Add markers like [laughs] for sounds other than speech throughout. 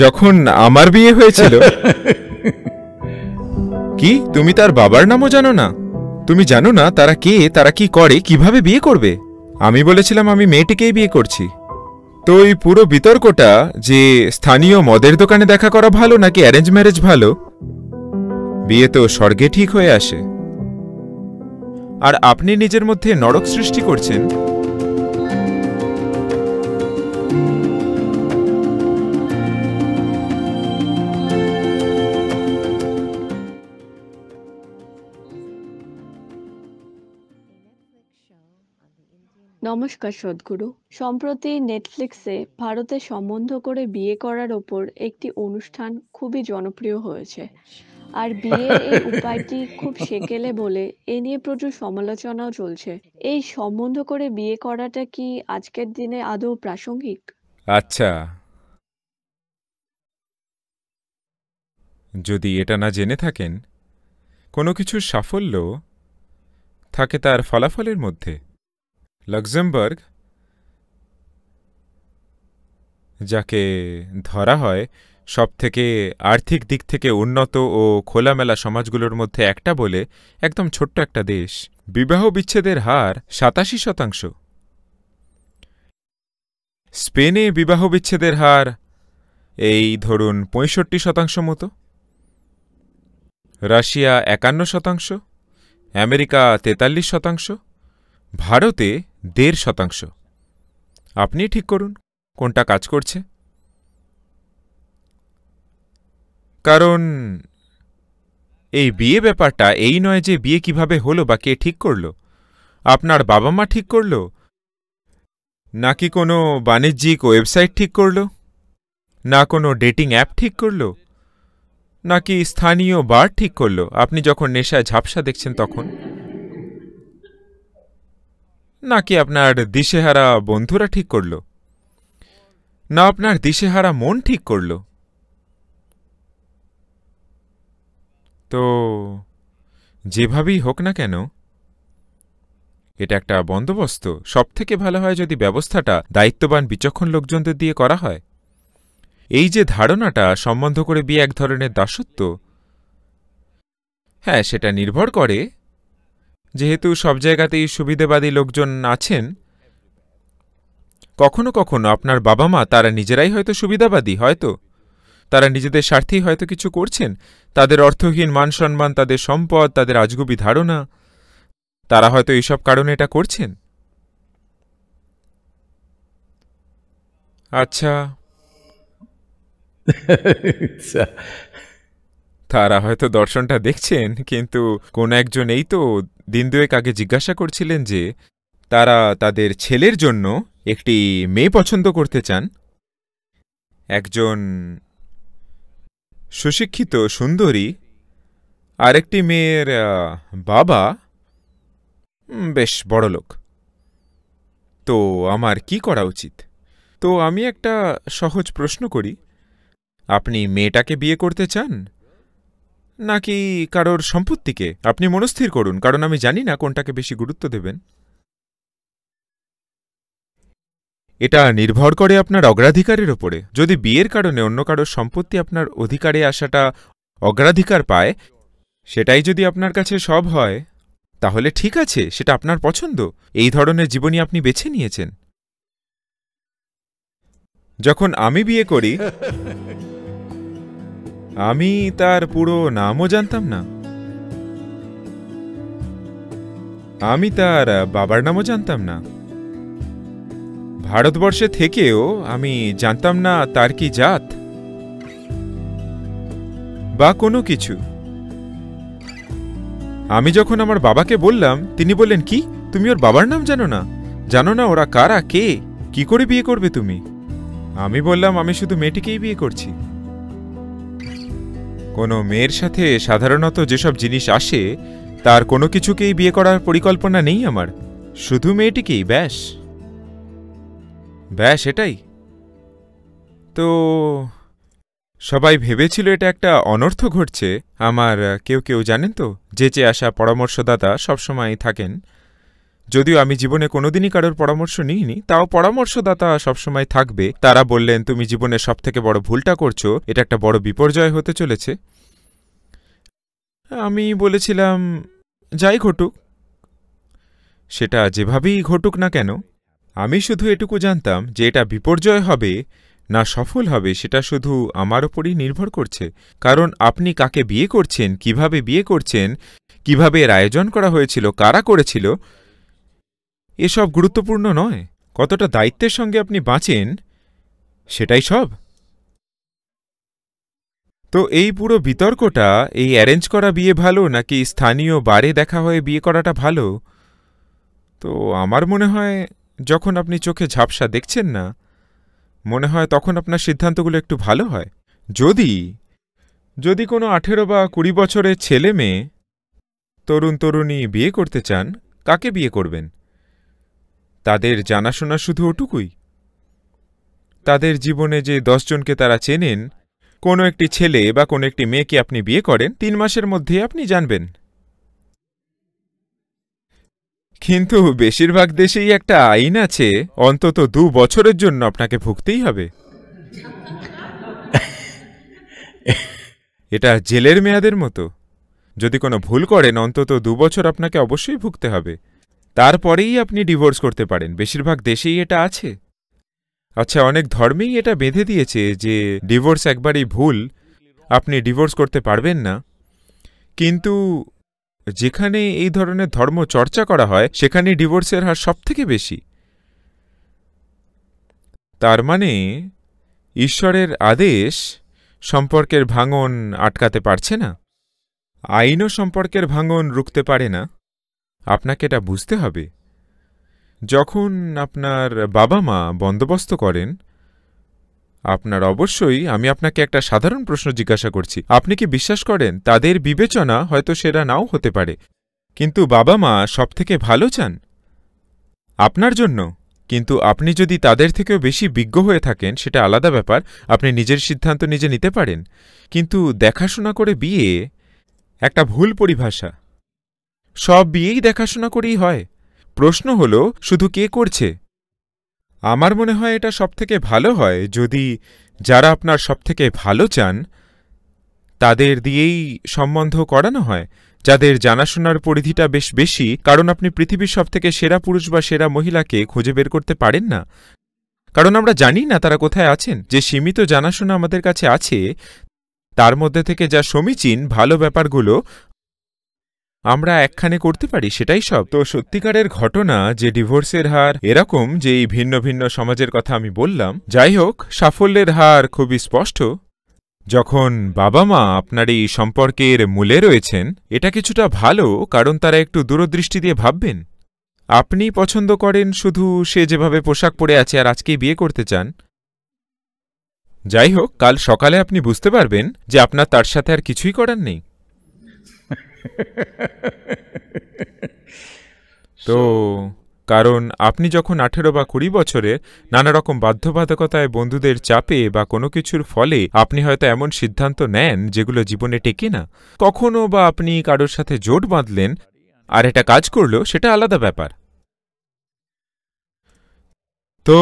যখন আমার বিয়ে হয়েছিল কি তুমি তার বাবার নামও জানো না তুমি জানো না তারা কে তারা কি করে কিভাবে বিয়ে করবে আমি বলেছিলাম আমি মেয়েটিকেই বিয়ে করছি তো এই পুরো বিতর্কটা যে স্থানীয় মদের দোকানে দেখা করা ভালো নাকি অ্যারেঞ্জ ম্যারেজ ভালো বিয়ে তো স্বর্গে ঠিক হয়ে আসে আর আপনি নিজের মধ্যে নরক সৃষ্টি করছেন নমস্কার সদ্গুরু সম্প্রতি নেটফ্লিক্সে ভারতে সম্বন্ধ করে বিয়ে করার ওপর একটি অনুষ্ঠান খুবই জনপ্রিয় হয়েছে আর বিয়ে এই উপায়টি খুব সেকেলে বলে এ নিয়ে প্রচুর সমালোচনাও চলছে এই সম্বন্ধ করে বিয়ে করাটা কি আজকের দিনে আদৌ প্রাসঙ্গিক আচ্ছা যদি এটা না জেনে থাকেন কোনো কিছুর সাফল্য থাকে তার ফলাফলের মধ্যে লক্সেমবার্গ যাকে ধরা হয় সবথেকে আর্থিক দিক থেকে উন্নত ও খোলামেলা সমাজগুলোর মধ্যে একটা বলে একদম ছোট্ট একটা দেশ বিবাহ বিচ্ছেদের হার সাতাশি শতাংশ স্পেনে বিবাহ বিচ্ছেদের হার এই ধরুন পঁয়ষট্টি শতাংশ মতো রাশিয়া একান্ন শতাংশ আমেরিকা তেতাল্লিশ শতাংশ ভারতে দেড় শতাংশ আপনি ঠিক করুন কোনটা কাজ করছে কারণ এই বিয়ে ব্যাপারটা এই নয় যে বিয়ে কিভাবে হলো বা কে ঠিক করল আপনার বাবা মা ঠিক করল নাকি কোনো বাণিজ্যিক ওয়েবসাইট ঠিক করল না কোনো ডেটিং অ্যাপ ঠিক করল নাকি স্থানীয় বার ঠিক করল আপনি যখন নেশায় ঝাপসা দেখছেন তখন নাকি আপনার দিশেহারা বন্ধুরা ঠিক করল না আপনার দিশেহারা মন ঠিক করল তো যেভাবেই হোক না কেন এটা একটা বন্দোবস্ত সব থেকে ভালো হয় যদি ব্যবস্থাটা দায়িত্ববান বিচক্ষণ লোকজনদের দিয়ে করা হয় এই যে ধারণাটা সম্বন্ধ করে বিয়ে এক ধরনের দাসত্ব হ্যাঁ সেটা নির্ভর করে যেহেতু সব জায়গাতেই সুবিধেবাদী লোকজন আছেন কখনো কখনো আপনার বাবা মা তারা নিজেরাই হয়তো সুবিধাবাদী হয়তো তারা নিজেদের স্বার্থেই হয়তো কিছু করছেন তাদের অর্থহীন মান সম্মান তাদের সম্পদ তাদের আজগুবি ধারণা তারা হয়তো এইসব কারণে এটা করছেন আচ্ছা, [laughs] আচ্ছা। তারা হয়তো দর্শনটা দেখছেন কিন্তু কোন একজন এই তো দিন দুয়েক আগে জিজ্ঞাসা করছিলেন যে তারা তাদের ছেলের জন্য একটি মেয়ে পছন্দ করতে চান একজন সুশিক্ষিত সুন্দরী আরেকটি মেয়ের বাবা বেশ বড়লোক তো আমার কি করা উচিত তো আমি একটা সহজ প্রশ্ন করি আপনি মেয়েটাকে বিয়ে করতে চান নাকি কারোর সম্পত্তিকে আপনি মনস্থির করুন কারণ আমি জানি না কোনটাকে বেশি গুরুত্ব দেবেন এটা নির্ভর করে আপনার অগ্রাধিকারের ওপরে যদি বিয়ের কারণে অন্য কারোর সম্পত্তি আপনার অধিকারে আসাটা অগ্রাধিকার পায় সেটাই যদি আপনার কাছে সব হয় তাহলে ঠিক আছে সেটা আপনার পছন্দ এই ধরনের জীবনই আপনি বেছে নিয়েছেন যখন আমি বিয়ে করি আমি তার পুরো নামও জানতাম না আমি তার বাবার নামও জানতাম না ভারতবর্ষে থেকেও আমি জানতাম না তার কি জাত বা কোনো কিছু আমি যখন আমার বাবাকে বললাম তিনি বললেন কি তুমি ওর বাবার নাম জানো না জানো না ওরা কারা কে কি করে বিয়ে করবে তুমি আমি বললাম আমি শুধু মেয়েটিকেই বিয়ে করছি কোনো মেয়ের সাথে সাধারণত যেসব জিনিস আসে তার কোনো কিছুকেই বিয়ে করার পরিকল্পনা নেই আমার শুধু মেয়েটিকেই ব্যাস ব্যাস এটাই তো সবাই ভেবেছিল এটা একটা অনর্থ ঘটছে আমার কেউ কেউ জানেন তো যে চেয়ে আসা পরামর্শদাতা সবসময় থাকেন যদিও আমি জীবনে কোনোদিনই কারোর পরামর্শ নিইনি তাও পরামর্শদাতা সবসময় থাকবে তারা বললেন তুমি জীবনে সবথেকে বড় ভুলটা করছো এটা একটা বড় বিপর্যয় হতে চলেছে আমি বলেছিলাম যাই ঘটুক সেটা যেভাবেই ঘটুক না কেন আমি শুধু এটুকু জানতাম যে এটা বিপর্যয় হবে না সফল হবে সেটা শুধু আমার ওপরই নির্ভর করছে কারণ আপনি কাকে বিয়ে করছেন কিভাবে বিয়ে করছেন কিভাবে এর আয়োজন করা হয়েছিল কারা করেছিল এসব গুরুত্বপূর্ণ নয় কতটা দায়িত্বের সঙ্গে আপনি বাঁচেন সেটাই সব তো এই পুরো বিতর্কটা এই অ্যারেঞ্জ করা বিয়ে ভালো নাকি স্থানীয় বারে দেখা হয়ে বিয়ে করাটা ভালো তো আমার মনে হয় যখন আপনি চোখে ঝাপসা দেখছেন না মনে হয় তখন আপনার সিদ্ধান্তগুলো একটু ভালো হয় যদি যদি কোনো আঠেরো বা কুড়ি বছরের ছেলে মেয়ে তরুণ তরুণী বিয়ে করতে চান কাকে বিয়ে করবেন তাদের জানাশোনা শুধু ওটুকুই তাদের জীবনে যে দশজনকে তারা চেনেন কোনো একটি ছেলে বা কোনো একটি মেয়েকে আপনি বিয়ে করেন তিন মাসের মধ্যে আপনি জানবেন কিন্তু বেশিরভাগ দেশেই একটা আইন আছে অন্তত দু বছরের জন্য আপনাকে ভুগতেই হবে এটা জেলের মেয়াদের মতো যদি কোনো ভুল করেন অন্তত দু বছর আপনাকে অবশ্যই ভুগতে হবে তারপরেই আপনি ডিভোর্স করতে পারেন বেশিরভাগ দেশেই এটা আছে আচ্ছা অনেক ধর্মেই এটা বেঁধে দিয়েছে যে ডিভোর্স একবারই ভুল আপনি ডিভোর্স করতে পারবেন না কিন্তু যেখানে এই ধরনের ধর্ম চর্চা করা হয় সেখানে ডিভোর্সের হার সবথেকে বেশি তার মানে ঈশ্বরের আদেশ সম্পর্কের ভাঙন আটকাতে পারছে না আইনও সম্পর্কের ভাঙন রুখতে পারে না আপনাকে এটা বুঝতে হবে যখন আপনার বাবা মা বন্দোবস্ত করেন আপনার অবশ্যই আমি আপনাকে একটা সাধারণ প্রশ্ন জিজ্ঞাসা করছি আপনি কি বিশ্বাস করেন তাদের বিবেচনা হয়তো সেরা নাও হতে পারে কিন্তু বাবা মা সব থেকে ভালো চান আপনার জন্য কিন্তু আপনি যদি তাদের থেকেও বেশি বিজ্ঞ হয়ে থাকেন সেটা আলাদা ব্যাপার আপনি নিজের সিদ্ধান্ত নিজে নিতে পারেন কিন্তু দেখাশোনা করে বিয়ে একটা ভুল পরিভাষা সব বিয়েই দেখাশোনা করেই হয় প্রশ্ন হলো শুধু কে করছে আমার মনে হয় এটা সবথেকে ভালো হয় যদি যারা আপনার সবথেকে ভালো চান তাদের দিয়েই সম্বন্ধ করানো হয় যাদের জানাশোনার পরিধিটা বেশ বেশি কারণ আপনি পৃথিবীর সবথেকে সেরা পুরুষ বা সেরা মহিলাকে খুঁজে বের করতে পারেন না কারণ আমরা জানি না তারা কোথায় আছেন যে সীমিত জানাশোনা আমাদের কাছে আছে তার মধ্যে থেকে যা সমীচীন ভালো ব্যাপারগুলো আমরা একখানে করতে পারি সেটাই সব তো সত্যিকারের ঘটনা যে ডিভোর্সের হার এরকম যে এই ভিন্ন ভিন্ন সমাজের কথা আমি বললাম যাই হোক সাফল্যের হার খুবই স্পষ্ট যখন বাবা মা আপনার এই সম্পর্কের মূলে রয়েছেন এটা কিছুটা ভালো কারণ তারা একটু দূরদৃষ্টি দিয়ে ভাববেন আপনি পছন্দ করেন শুধু সে যেভাবে পোশাক পরে আছে আর আজকেই বিয়ে করতে চান যাই হোক কাল সকালে আপনি বুঝতে পারবেন যে আপনার তার সাথে আর কিছুই করার নেই [laughs] তো কারণ আপনি যখন আঠেরো বা কুড়ি বছরে নানা রকম বাধ্যবাধকতায় বন্ধুদের চাপে বা কোনো কিছুর ফলে আপনি হয়তো এমন সিদ্ধান্ত নেন যেগুলো জীবনে টেকে না কখনো বা আপনি কারোর সাথে জোট বাঁধলেন আর এটা কাজ করল সেটা আলাদা ব্যাপার তো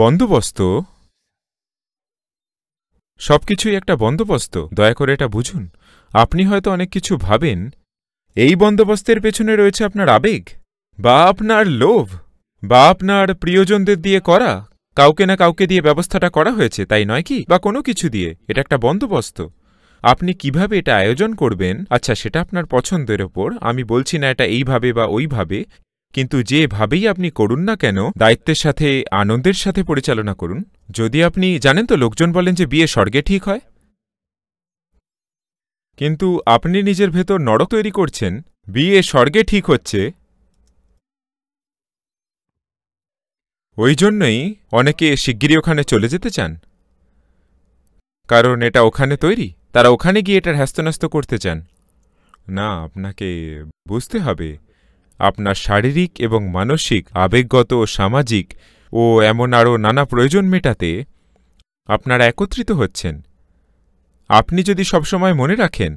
বন্দোবস্ত সবকিছুই একটা বন্দোবস্ত দয়া করে এটা বুঝুন আপনি হয়তো অনেক কিছু ভাবেন এই বন্দোবস্তের পেছনে রয়েছে আপনার আবেগ বা আপনার লোভ বা আপনার প্রিয়জনদের দিয়ে করা কাউকে না কাউকে দিয়ে ব্যবস্থাটা করা হয়েছে তাই নয় কি বা কোনো কিছু দিয়ে এটা একটা বন্দোবস্ত আপনি কিভাবে এটা আয়োজন করবেন আচ্ছা সেটা আপনার পছন্দের ওপর আমি বলছি না এটা এইভাবে বা ওইভাবে কিন্তু যেভাবেই আপনি করুন না কেন দায়িত্বের সাথে আনন্দের সাথে পরিচালনা করুন যদি আপনি জানেন তো লোকজন বলেন যে বিয়ে স্বর্গে ঠিক হয় কিন্তু আপনি নিজের ভেতর নরক তৈরি করছেন বিয়ে স্বর্গে ঠিক হচ্ছে ওই জন্যই অনেকে শিগগিরই ওখানে চলে যেতে চান কারণ এটা ওখানে তৈরি তারা ওখানে গিয়ে এটার হ্যাস্তন্যস্ত করতে চান না আপনাকে বুঝতে হবে আপনার শারীরিক এবং মানসিক আবেগগত সামাজিক ও এমন আরও নানা প্রয়োজন মেটাতে আপনারা একত্রিত হচ্ছেন আপনি যদি সবসময় মনে রাখেন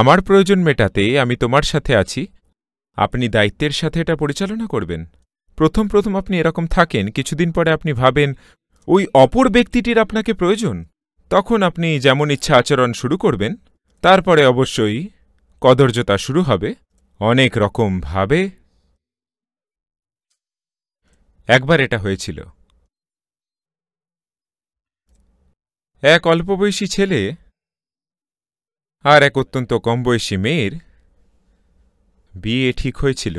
আমার প্রয়োজন মেটাতে আমি তোমার সাথে আছি আপনি দায়িত্বের সাথে এটা পরিচালনা করবেন প্রথম প্রথম আপনি এরকম থাকেন কিছুদিন পরে আপনি ভাবেন ওই অপর ব্যক্তিটির আপনাকে প্রয়োজন তখন আপনি যেমন ইচ্ছা আচরণ শুরু করবেন তারপরে অবশ্যই কদর্যতা শুরু হবে অনেক রকম ভাবে একবার এটা হয়েছিল এক অল্পবয়সী ছেলে আর এক অত্যন্ত কম বয়সী মেয়ের বিয়ে ঠিক হয়েছিল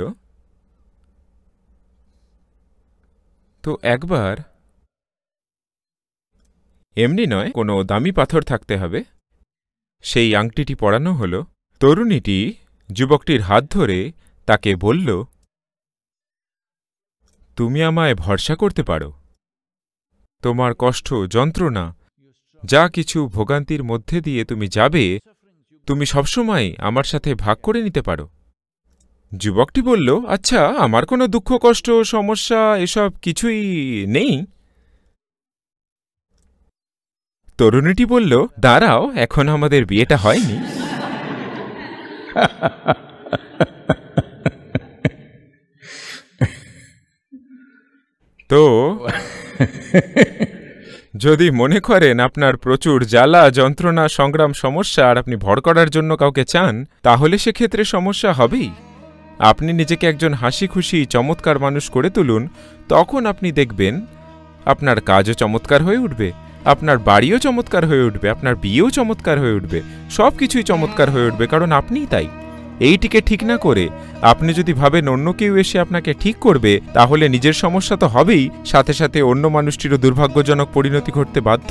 তো একবার এমনি নয় কোনো দামি পাথর থাকতে হবে সেই আংটিটি পড়ানো হল তরুণীটি যুবকটির হাত ধরে তাকে বলল তুমি আমায় ভরসা করতে পারো তোমার কষ্ট যন্ত্রণা যা কিছু ভোগান্তির মধ্যে দিয়ে তুমি যাবে তুমি সবসময় আমার সাথে ভাগ করে নিতে পারো যুবকটি বলল আচ্ছা আমার কোনো দুঃখ কষ্ট সমস্যা এসব কিছুই নেই তরুণীটি বলল দাঁড়াও এখন আমাদের বিয়েটা হয়নি তো যদি মনে করেন আপনার প্রচুর জ্বালা যন্ত্রণা সংগ্রাম সমস্যা আর আপনি ভর করার জন্য কাউকে চান তাহলে সেক্ষেত্রে সমস্যা হবেই আপনি নিজেকে একজন হাসি খুশি চমৎকার মানুষ করে তুলুন তখন আপনি দেখবেন আপনার কাজও চমৎকার হয়ে উঠবে আপনার বাড়িও চমৎকার হয়ে উঠবে আপনার বিয়েও চমৎকার হয়ে উঠবে সব কিছুই চমৎকার হয়ে উঠবে কারণ আপনিই তাই এইটিকে ঠিক না করে আপনি যদি ভাবেন অন্য কেউ এসে আপনাকে ঠিক করবে তাহলে নিজের সমস্যা তো হবেই সাথে সাথে অন্য মানুষটিরও দুর্ভাগ্যজনক পরিণতি ঘটতে বাধ্য